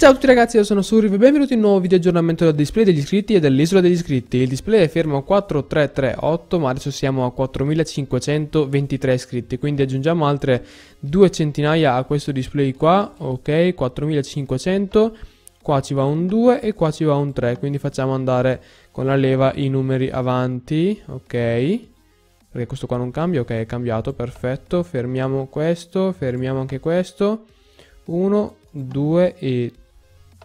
Ciao a tutti ragazzi, io sono Suriv e benvenuti in un nuovo video aggiornamento del display degli iscritti e dell'isola degli iscritti. Il display è fermo a 4338 ma adesso siamo a 4523 iscritti, quindi aggiungiamo altre due centinaia a questo display qua, ok, 4500 qua ci va un 2 e qua ci va un 3 quindi facciamo andare con la leva i numeri avanti ok perché questo qua non cambia ok è cambiato perfetto fermiamo questo fermiamo anche questo 1 2 e 3.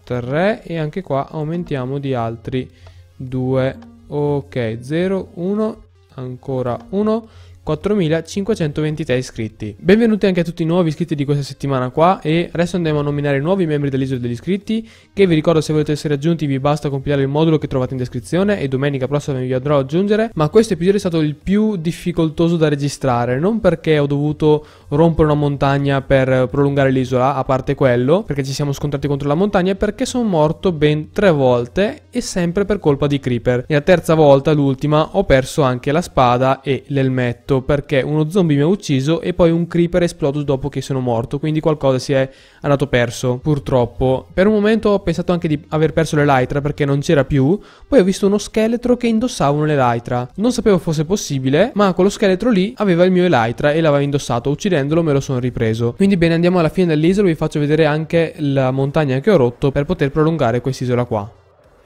3 e anche qua aumentiamo di altri 2 ok 0 1 ancora 1 4523 iscritti. Benvenuti anche a tutti i nuovi iscritti di questa settimana qua e adesso andiamo a nominare i nuovi membri dell'isola degli iscritti che vi ricordo se volete essere aggiunti vi basta compilare il modulo che trovate in descrizione e domenica prossima vi andrò ad aggiungere ma questo episodio è stato il più difficoltoso da registrare non perché ho dovuto rompere una montagna per prolungare l'isola a parte quello perché ci siamo scontrati contro la montagna e perché sono morto ben tre volte e sempre per colpa di Creeper e la terza volta l'ultima ho perso anche la spada e l'elmetto fatto perché uno zombie mi ha ucciso e poi un creeper è esploso dopo che sono morto, quindi qualcosa si è andato perso, purtroppo. Per un momento ho pensato anche di aver perso l'elytra perché non c'era più, poi ho visto uno scheletro che indossava un'elytra. Non sapevo fosse possibile, ma quello scheletro lì aveva il mio elytra e l'aveva indossato, uccidendolo me lo sono ripreso. Quindi bene, andiamo alla fine dell'isola, vi faccio vedere anche la montagna che ho rotto per poter prolungare quest'isola qua.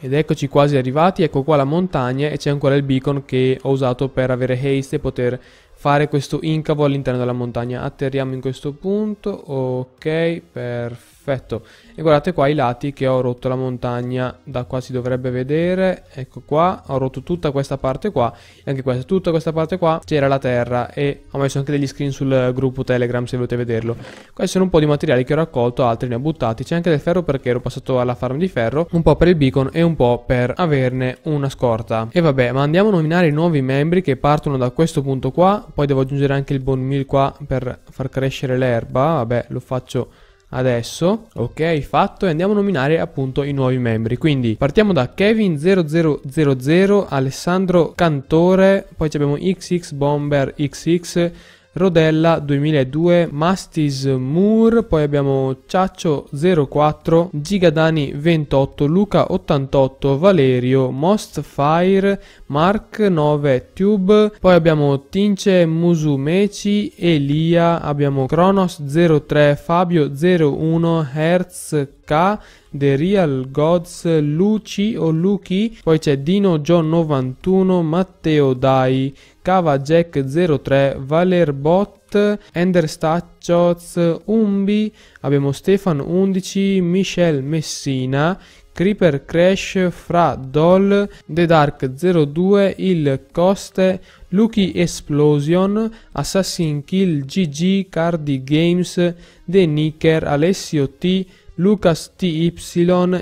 Ed eccoci quasi arrivati, ecco qua la montagna e c'è ancora il beacon che ho usato per avere haste e poter fare questo incavo all'interno della montagna. Atterriamo in questo punto, ok, perfetto. E guardate qua i lati che ho rotto la montagna, da qua si dovrebbe vedere, ecco qua, ho rotto tutta questa parte qua, e anche questa, tutta questa parte qua, c'era la terra, e ho messo anche degli screen sul gruppo Telegram se volete vederlo. Questi sono un po' di materiali che ho raccolto, altri ne ho buttati, c'è anche del ferro perché ero passato alla farm di ferro, un po' per il beacon e un po' per averne una scorta. E vabbè, ma andiamo a nominare i nuovi membri che partono da questo punto qua, poi devo aggiungere anche il bone meal qua per far crescere l'erba, vabbè lo faccio adesso ok fatto e andiamo a nominare appunto i nuovi membri quindi partiamo da Kevin 0000 Alessandro Cantore poi abbiamo XX Bomber XX Rodella 2002, Mastis Moore, poi abbiamo Ciaccio 04, Gigadani 28, Luca 88, Valerio, Most Fire, Mark 9, Tube, poi abbiamo Tince Musumeci, Elia, abbiamo Kronos 03, Fabio 01, Hertz K, The Real Gods, Luci o Luchi, poi c'è Dino John 91, Matteo Dai, Cava Jack 03, Valer Bot, Ender Stachots, Umbi, abbiamo Stefan 11, Michel Messina, Creeper Crash, Fra Doll, The Dark 02, Il Coste, Lucky Explosion, Assassin Kill, GG, Cardi Games, The Nicker, Alessio T, Lucas TY,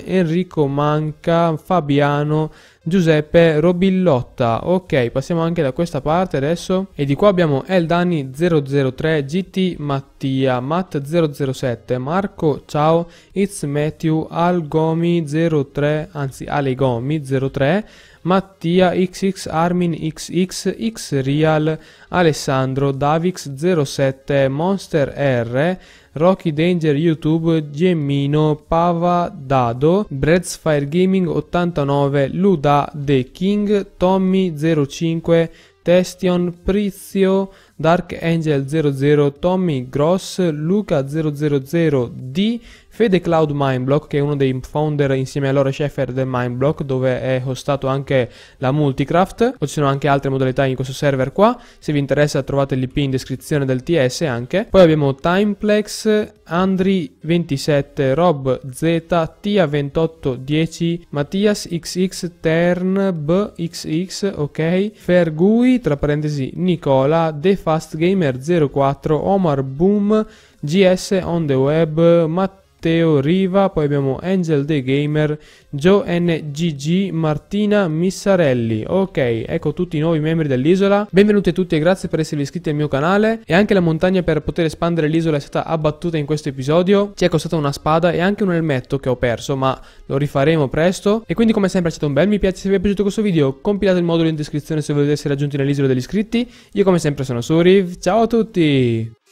Enrico Manca, Fabiano, Giuseppe Robillotta. Ok, passiamo anche da questa parte adesso. E di qua abbiamo Eldani003, GT Mattia, Matt007, Marco Ciao, It's Matthew, Algomi03, anzi Alegomi03, Mattia XX, Armin XX, Xreal, Alessandro, Davix07, Monster R, Rocky Danger YouTube, Gemmino, Pava Dado, Breadsfire Gaming 89, Luda The King, Tommy05, Testion, Prizio, Dark Angel 00, Tommy Gross, Luca 000D, Fede Cloud Mindblock, che è uno dei founder insieme a Laura Sheffer del Mindblock, dove è hostato anche la Multicraft, o ci sono anche altre modalità in questo server qua. Se vi interessa trovate l'IP in descrizione del TS anche. Poi abbiamo Timeplex, Andri27, Rob Z, Tia2810, Mattias XX, Tern, BXX, ok, Fergui, tra parentesi Nicola, TheFastGamer04, Omar Boom, GS on the web, Mattia Matteo Riva, poi abbiamo Angel The Gamer, Joe NGG, Martina Missarelli. Ok, ecco tutti i nuovi membri dell'isola. Benvenuti a tutti e grazie per esservi iscritti al mio canale. E anche la montagna per poter espandere l'isola è stata abbattuta in questo episodio. Ci è costata una spada e anche un elmetto che ho perso, ma lo rifaremo presto. E quindi come sempre lasciate un bel mi piace se vi è piaciuto questo video. Compilate il modulo in descrizione se volete essere aggiunti nell'isola degli iscritti. Io come sempre sono Suriv, ciao a tutti!